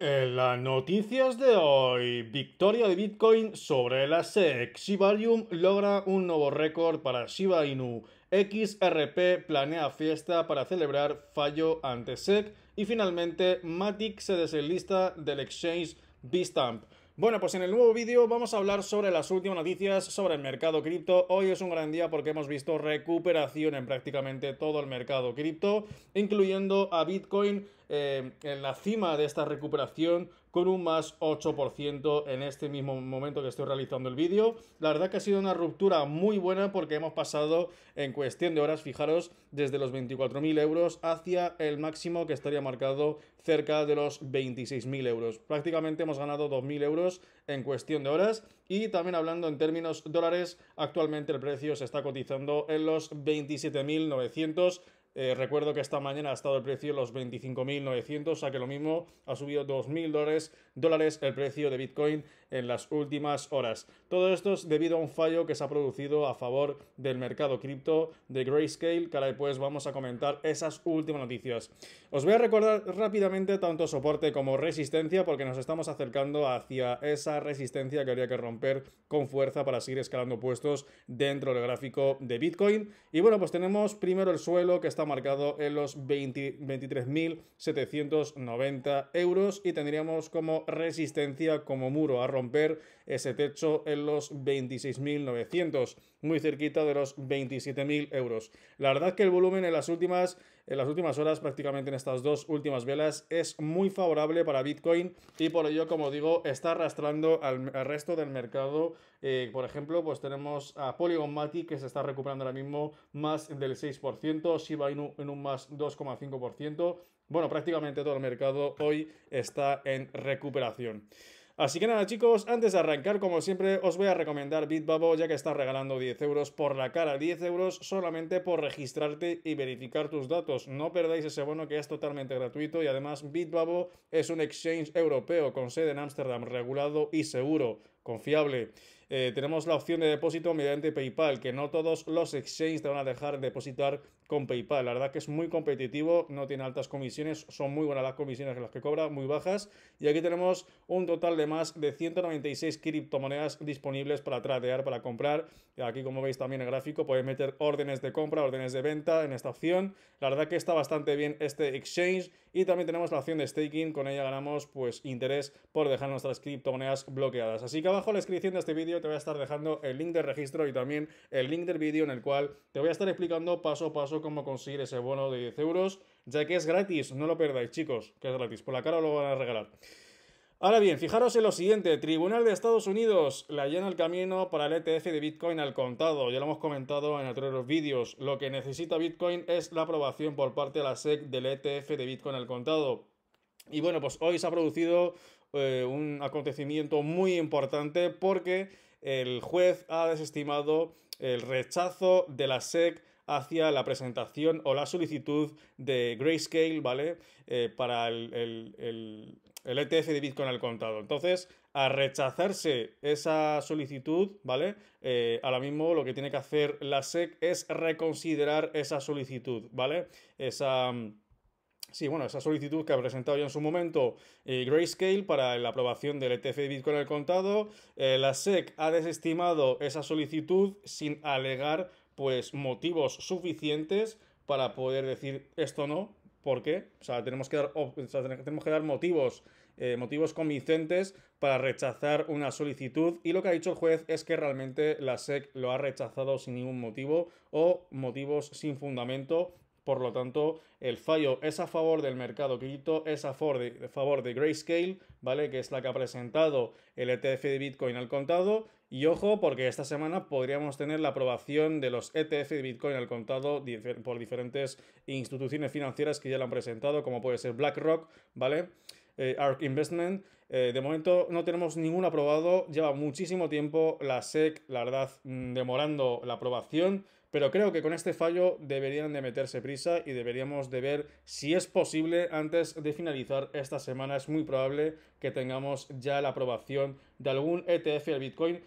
En las noticias de hoy, victoria de Bitcoin sobre la SEC. Shibarium logra un nuevo récord para Shiba Inu. XRP planea fiesta para celebrar fallo ante SEC. Y finalmente, Matic se deslista del exchange B-Stamp. Bueno, pues en el nuevo vídeo vamos a hablar sobre las últimas noticias sobre el mercado cripto. Hoy es un gran día porque hemos visto recuperación en prácticamente todo el mercado cripto, incluyendo a Bitcoin eh, en la cima de esta recuperación con un más 8% en este mismo momento que estoy realizando el vídeo. La verdad que ha sido una ruptura muy buena porque hemos pasado en cuestión de horas, fijaros, desde los 24.000 euros hacia el máximo que estaría marcado cerca de los 26.000 euros. Prácticamente hemos ganado 2.000 euros en cuestión de horas y también hablando en términos dólares, actualmente el precio se está cotizando en los 27.900 eh, recuerdo que esta mañana ha estado el precio en los 25.900, o sea que lo mismo ha subido 2.000 dólares, dólares el precio de Bitcoin en las últimas horas. Todo esto es debido a un fallo que se ha producido a favor del mercado cripto de Grayscale, que ahora después vamos a comentar esas últimas noticias. Os voy a recordar rápidamente tanto soporte como resistencia, porque nos estamos acercando hacia esa resistencia que habría que romper con fuerza para seguir escalando puestos dentro del gráfico de Bitcoin. Y bueno, pues tenemos primero el suelo que estamos marcado en los 23.790 euros y tendríamos como resistencia, como muro a romper ese techo en los 26.900, muy cerquita de los 27.000 euros. La verdad que el volumen en las últimas en las últimas horas, prácticamente en estas dos últimas velas, es muy favorable para Bitcoin y por ello, como digo, está arrastrando al, al resto del mercado eh, por ejemplo, pues tenemos a Polygon Mati que se está recuperando ahora mismo más del 6%, Shiba Inu en un más 2,5%. Bueno, prácticamente todo el mercado hoy está en recuperación. Así que nada chicos, antes de arrancar como siempre os voy a recomendar Bitbabo ya que está regalando 10 euros por la cara, 10 euros solamente por registrarte y verificar tus datos. No perdáis ese bono que es totalmente gratuito y además Bitbabo es un exchange europeo con sede en Ámsterdam, regulado y seguro, confiable. Eh, tenemos la opción de depósito mediante PayPal, que no todos los exchanges te van a dejar depositar con PayPal. La verdad que es muy competitivo, no tiene altas comisiones, son muy buenas las comisiones que las que cobra, muy bajas. Y aquí tenemos un total de más de 196 criptomonedas disponibles para tradear, para comprar. Aquí, como veis también el gráfico, podéis meter órdenes de compra, órdenes de venta en esta opción. La verdad que está bastante bien este exchange. Y también tenemos la opción de staking, con ella ganamos pues interés por dejar nuestras criptomonedas bloqueadas. Así que abajo en la descripción de este vídeo te voy a estar dejando el link de registro y también el link del vídeo en el cual te voy a estar explicando paso a paso cómo conseguir ese bono de 10 euros, ya que es gratis, no lo perdáis chicos, que es gratis, por la cara lo van a regalar. Ahora bien, fijaros en lo siguiente, Tribunal de Estados Unidos la llena el camino para el ETF de Bitcoin al contado, ya lo hemos comentado en anteriores vídeos, lo que necesita Bitcoin es la aprobación por parte de la SEC del ETF de Bitcoin al contado. Y bueno, pues hoy se ha producido eh, un acontecimiento muy importante porque el juez ha desestimado el rechazo de la SEC hacia la presentación o la solicitud de Grayscale, ¿vale? Eh, para el, el, el, ETF e de Bitcoin al contado. Entonces, a rechazarse esa solicitud, ¿vale? Eh, ahora mismo lo que tiene que hacer la SEC es reconsiderar esa solicitud, ¿vale? Esa... Mm, Sí, bueno, esa solicitud que ha presentado ya en su momento eh, Grayscale para la aprobación del ETF de Bitcoin en el contado, eh, la SEC ha desestimado esa solicitud sin alegar pues motivos suficientes para poder decir esto no, ¿por qué? O sea, tenemos que dar, tenemos que dar motivos eh, motivos convincentes para rechazar una solicitud y lo que ha dicho el juez es que realmente la SEC lo ha rechazado sin ningún motivo o motivos sin fundamento por lo tanto, el fallo es a favor del mercado cripto, es a favor de, favor de Grayscale, ¿vale? Que es la que ha presentado el ETF de Bitcoin al contado. Y ojo, porque esta semana podríamos tener la aprobación de los ETF de Bitcoin al contado por diferentes instituciones financieras que ya lo han presentado, como puede ser BlackRock, ¿vale? Eh, Investment. Eh, de momento no tenemos ningún aprobado, lleva muchísimo tiempo la SEC, la verdad, mm, demorando la aprobación pero creo que con este fallo deberían de meterse prisa y deberíamos de ver si es posible antes de finalizar esta semana. Es muy probable que tengamos ya la aprobación de algún ETF al Bitcoin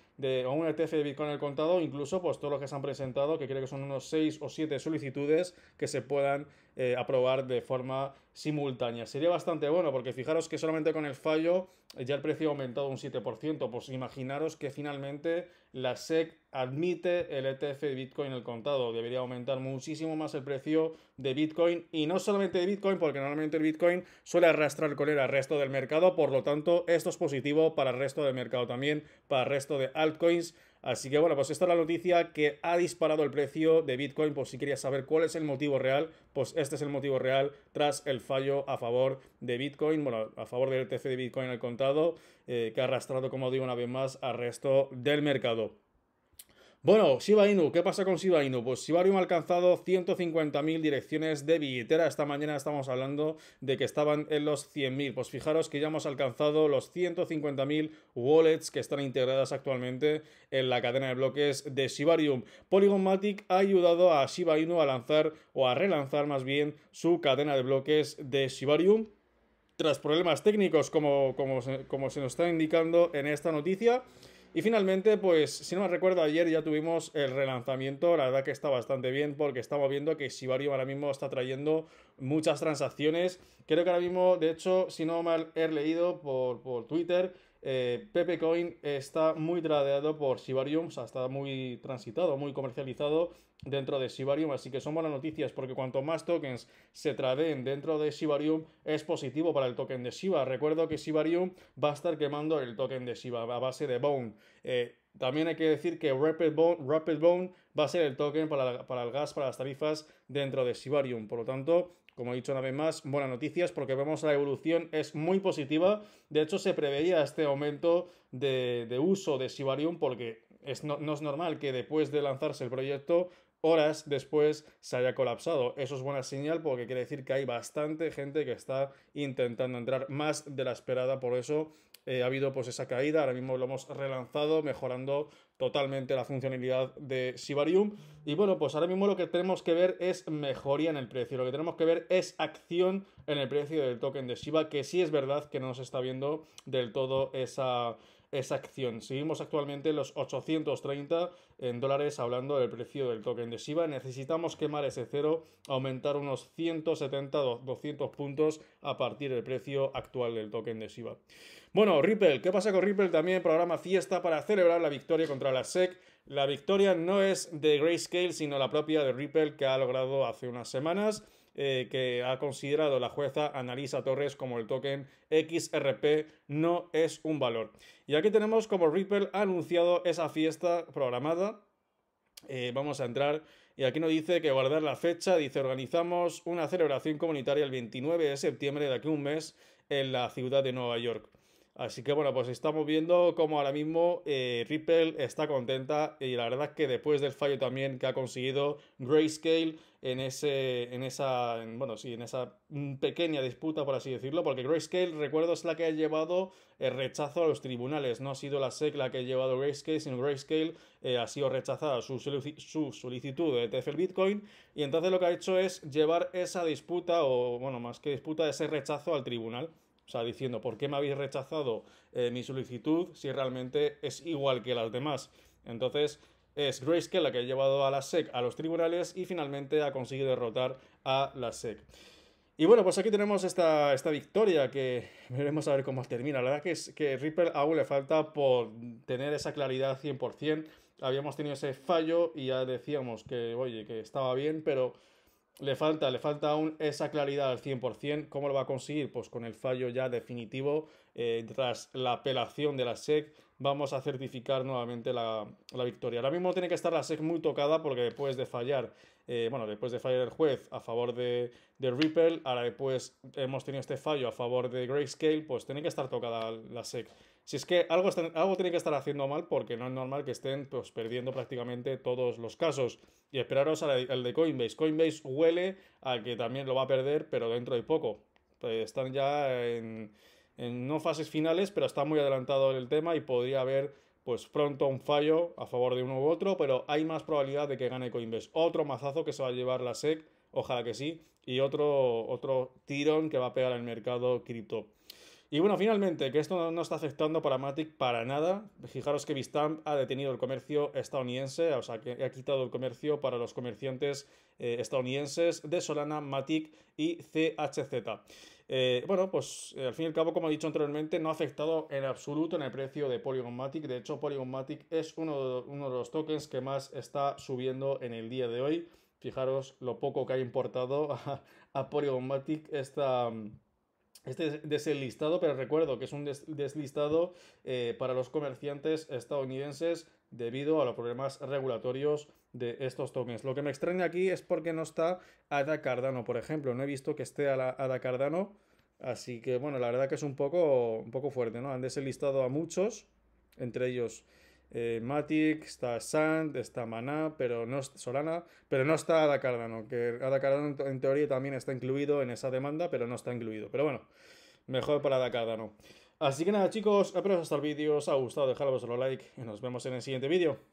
o un ETF de Bitcoin el contado, incluso pues todos los que se han presentado, que creo que son unos 6 o 7 solicitudes que se puedan eh, aprobar de forma simultánea. Sería bastante bueno porque fijaros que solamente con el fallo eh, ya el precio ha aumentado un 7%, pues imaginaros que finalmente la SEC admite el ETF de Bitcoin el contado, debería aumentar muchísimo más el precio de Bitcoin y no solamente de Bitcoin, porque normalmente el Bitcoin suele arrastrar con él al resto del mercado, por lo tanto esto es positivo para el resto del mercado también, para el resto de Así que bueno, pues esta es la noticia que ha disparado el precio de Bitcoin. Por pues si querías saber cuál es el motivo real, pues este es el motivo real tras el fallo a favor de Bitcoin, bueno, a favor del ETF de Bitcoin al contado, eh, que ha arrastrado, como digo una vez más, al resto del mercado. Bueno, Shiba Inu, ¿qué pasa con Shiba Inu? Pues Shiba ha alcanzado 150.000 direcciones de billetera. Esta mañana estamos hablando de que estaban en los 100.000. Pues fijaros que ya hemos alcanzado los 150.000 wallets que están integradas actualmente en la cadena de bloques de Shibarium. Polygon ha ayudado a Shiba Inu a lanzar o a relanzar más bien su cadena de bloques de Shibarium tras problemas técnicos como, como, como se nos está indicando en esta noticia. Y finalmente, pues si no me recuerdo, ayer ya tuvimos el relanzamiento, la verdad que está bastante bien porque estamos viendo que Shibarium ahora mismo está trayendo muchas transacciones. Creo que ahora mismo, de hecho, si no mal he leído por, Twitter, eh, Pepe Coin está muy tradeado por Shibarium, o sea, está muy transitado, muy comercializado dentro de Shibarium, así que son buenas noticias porque cuanto más tokens se traden dentro de Shibarium es positivo para el token de Shiba. Recuerdo que Shibarium va a estar quemando el token de Shiba a base de Bone. Eh, también hay que decir que Rapid Bone, va a ser el token para, el gas, para las tarifas dentro de Shibarium. Por lo tanto, como he dicho una vez más, buenas noticias porque vemos la evolución es muy positiva. De hecho, se preveía este aumento de, uso de Shibarium porque no es normal que después de lanzarse el proyecto horas después se haya colapsado. Eso es buena señal porque quiere decir que hay bastante gente que está intentando entrar más de la esperada, por eso eh, ha habido pues esa caída, ahora mismo lo hemos relanzado mejorando totalmente la funcionalidad de Sibarium y bueno, pues ahora mismo lo que tenemos que ver es mejoría en el precio, lo que tenemos que ver es acción en el precio del token de Shiba, que sí es verdad que no se está viendo del todo esa esa acción. Seguimos actualmente los 830 en dólares hablando del precio del token de Shiba. Necesitamos quemar ese cero, aumentar unos 170, 200 puntos a partir del precio actual del token de Shiba. Bueno, Ripple, ¿qué pasa con Ripple? También programa fiesta para celebrar la victoria contra la SEC. La victoria no es de Grayscale, sino la propia de Ripple que ha logrado hace unas semanas. Eh, que ha considerado la jueza Analisa Torres como el token XRP no es un valor. Y aquí tenemos como Ripple ha anunciado esa fiesta programada. Eh, vamos a entrar y aquí nos dice que guardar la fecha, dice organizamos una celebración comunitaria el 29 de septiembre de aquí un mes en la ciudad de Nueva York. Así que bueno, pues estamos viendo como ahora mismo eh, Ripple está contenta y la verdad es que después del fallo también que ha conseguido Grayscale en ese, en esa, bueno, sí, en esa pequeña disputa, por así decirlo, porque Grayscale, recuerdo, es la que ha llevado el rechazo a los tribunales, no ha sido la SEC la que ha llevado Grayscale, sino Grayscale eh, ha sido rechazada su, su solicitud de TFL Bitcoin y entonces lo que ha hecho es llevar esa disputa, o bueno, más que disputa, ese rechazo al tribunal sea, diciendo, ¿por qué me habéis rechazado eh, mi solicitud si realmente es igual que las demás? Entonces, es Grayscale la que ha llevado a la SEC a los tribunales y finalmente ha conseguido derrotar a la SEC. Y bueno, pues aquí tenemos esta, esta victoria que veremos a ver cómo termina. La verdad que, es, que Ripple aún le falta por tener esa claridad 100%. Habíamos tenido ese fallo y ya decíamos que, oye, que estaba bien, pero le falta, le falta aún esa claridad al 100%. ¿Cómo lo va a conseguir? Pues con el fallo ya definitivo, eh, tras la apelación de la SEC, vamos a certificar nuevamente la, la victoria. Ahora mismo tiene que estar la SEC muy tocada porque después de fallar eh, bueno, después de Fire el juez a favor de, de Ripple, ahora después hemos tenido este fallo a favor de Grayscale, pues tiene que estar tocada la SEC. Si es que algo, algo tiene que estar haciendo mal porque no es normal que estén pues, perdiendo prácticamente todos los casos. Y esperaros al, de Coinbase. Coinbase huele a que también lo va a perder, pero dentro de poco. Eh, están ya en, en no fases finales, pero está muy adelantado el tema y podría haber pues pronto un fallo a favor de uno u otro, pero hay más probabilidad de que gane Coinbase. Otro mazazo que se va a llevar la SEC, ojalá que sí, y otro, otro tirón que va a pegar al mercado cripto. Y bueno, finalmente, que esto no, está afectando para Matic para nada. Fijaros que Bistamp ha detenido el comercio estadounidense, o sea, que ha quitado el comercio para los comerciantes eh, estadounidenses de Solana, Matic y CHZ. Eh, bueno, pues eh, al fin y al cabo, como he dicho anteriormente, no ha afectado en absoluto en el precio de Polygonmatic. De hecho, Polygonmatic es uno, de los tokens que más está subiendo en el día de hoy. Fijaros lo poco que ha importado a, Polygonmatic Polygon Este deslistado, pero recuerdo que es un deslistado eh, para los comerciantes estadounidenses debido a los problemas regulatorios de estos tokens. Lo que me extraña aquí es porque no está Ada Cardano, por ejemplo. No he visto que esté Ada Cardano. Así que, bueno, la verdad que es un poco, un poco fuerte, ¿no? Han deslistado a muchos, entre ellos eh, Matic, está Sand, está Maná, pero no Solana, pero no está Ada Cardano, que Ada Cardano en teoría también está incluido en esa demanda, pero no está incluido. Pero bueno, mejor para Ada Cardano. Así que nada chicos, espero que hasta el vídeo os ha gustado, dejadlo vuestro like y nos vemos en el siguiente vídeo.